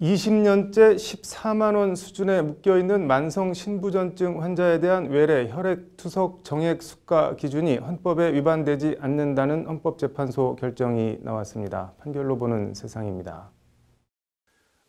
20년째 14만 원 수준에 묶여 있는 만성 신부전증 환자에 대한 외래 혈액 투석 정액 수가 기준이 헌법에 위반되지 않는다는 헌법재판소 결정이 나왔습니다. 판결로 보는 세상입니다.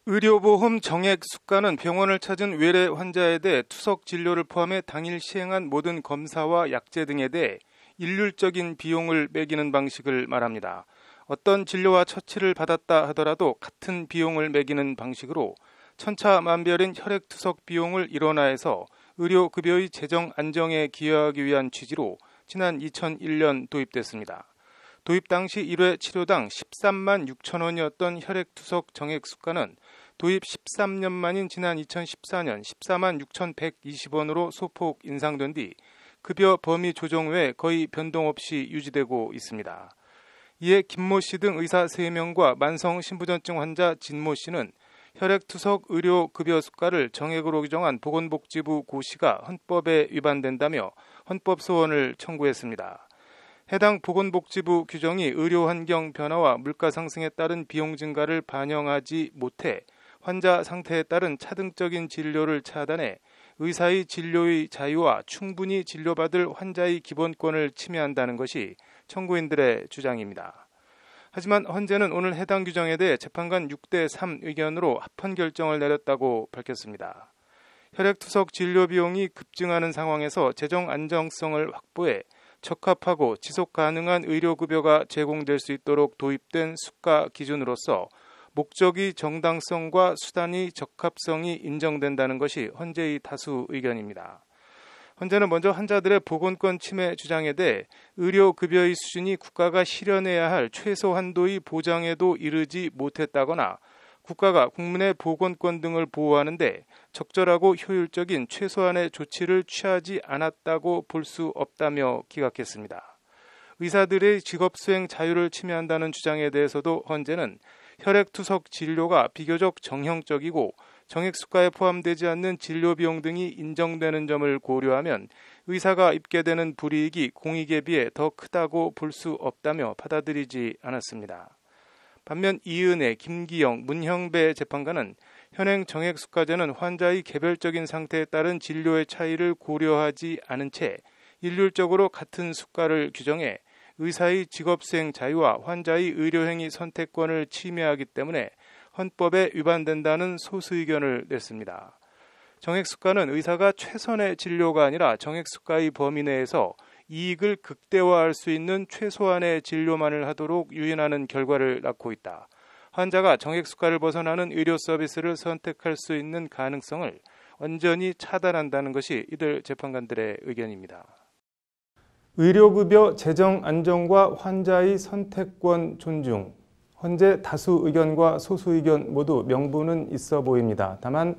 의료보험 정액 수가는 병원을 찾은 외래 환자에 대해 투석 진료를 포함해 당일 시행한 모든 검사와 약제 등에 대해 일률적인 비용을 매기는 방식을 말합니다. 어떤 진료와 처치를 받았다 하더라도 같은 비용을 매기는 방식으로 천차만별인 혈액투석 비용을 일원화해서 의료급여의 재정 안정에 기여하기 위한 취지로 지난 2001년 도입됐습니다. 도입 당시 1회 치료당 13만 6천 원이었던 혈액투석 정액 수가는 도입 13년 만인 지난 2014년 14만 6,120원으로 소폭 인상된 뒤 급여 범위 조정 외 거의 변동 없이 유지되고 있습니다. 이에 김모 씨 등 의사 3명과 만성 신부전증 환자 진모 씨는 혈액투석 의료 급여 수가를 정액으로 규정한 보건복지부 고시가 헌법에 위반된다며 헌법 소원을 청구했습니다. 해당 보건복지부 규정이 의료 환경 변화와 물가 상승에 따른 비용 증가를 반영하지 못해 환자 상태에 따른 차등적인 진료를 차단해 의사의 진료의 자유와 충분히 진료받을 환자의 기본권을 침해한다는 것이 청구인들의 주장입니다. 하지만 헌재는 오늘 해당 규정에 대해 재판관 6대 3 의견으로 합헌 결정을 내렸다고 밝혔습니다. 혈액투석 진료 비용이 급증하는 상황에서 재정 안정성을 확보해 적합하고 지속 가능한 의료급여가 제공될 수 있도록 도입된 수가 기준으로서 목적이 정당성과 수단이 적합성이 인정된다는 것이 헌재의 다수 의견입니다. 헌재는 먼저 환자들의 보건권 침해 주장에 대해 의료급여의 수준이 국가가 실현해야 할 최소 한도의 보장에도 이르지 못했다거나 국가가 국민의 보건권 등을 보호하는데 적절하고 효율적인 최소한의 조치를 취하지 않았다고 볼 수 없다며 기각했습니다. 의사들의 직업수행 자유를 침해한다는 주장에 대해서도 헌재는 혈액투석 진료가 비교적 정형적이고 정액수가에 포함되지 않는 진료 비용 등이 인정되는 점을 고려하면 의사가 입게 되는 불이익이 공익에 비해 더 크다고 볼 수 없다며 받아들이지 않았습니다. 반면 이은혜, 김기영, 문형배 재판관은 현행 정액수가제는 환자의 개별적인 상태에 따른 진료의 차이를 고려하지 않은 채 일률적으로 같은 수가를 규정해 의사의 직업수행 자유와 환자의 의료행위 선택권을 침해하기 때문에 헌법에 위반된다는 소수의견을 냈습니다. 정액수가는 의사가 최선의 진료가 아니라 정액수가의 범위 내에서 이익을 극대화할 수 있는 최소한의 진료만을 하도록 유인하는 결과를 낳고 있다. 환자가 정액수가를 벗어나는 의료 서비스를 선택할 수 있는 가능성을 완전히 차단한다는 것이 이들 재판관들의 의견입니다. 의료급여 재정 안정과 환자의 선택권 존중, 현재 다수 의견과 소수 의견 모두 명분은 있어 보입니다. 다만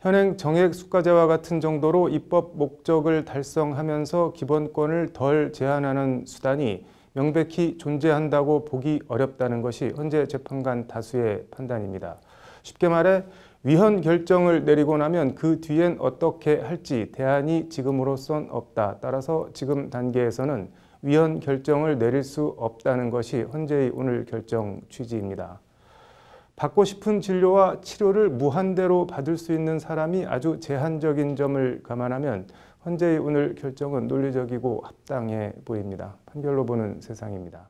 현행 정액 수가제와 같은 정도로 입법 목적을 달성하면서 기본권을 덜 제한하는 수단이 명백히 존재한다고 보기 어렵다는 것이 현재 재판관 다수의 판단입니다. 쉽게 말해 위헌 결정을 내리고 나면 그 뒤엔 어떻게 할지 대안이 지금으로선 없다. 따라서 지금 단계에서는 위헌 결정을 내릴 수 없다는 것이 헌재의 오늘 결정 취지입니다. 받고 싶은 진료와 치료를 무한대로 받을 수 있는 사람이 아주 제한적인 점을 감안하면 헌재의 오늘 결정은 논리적이고 합당해 보입니다. 판결로 보는 세상입니다.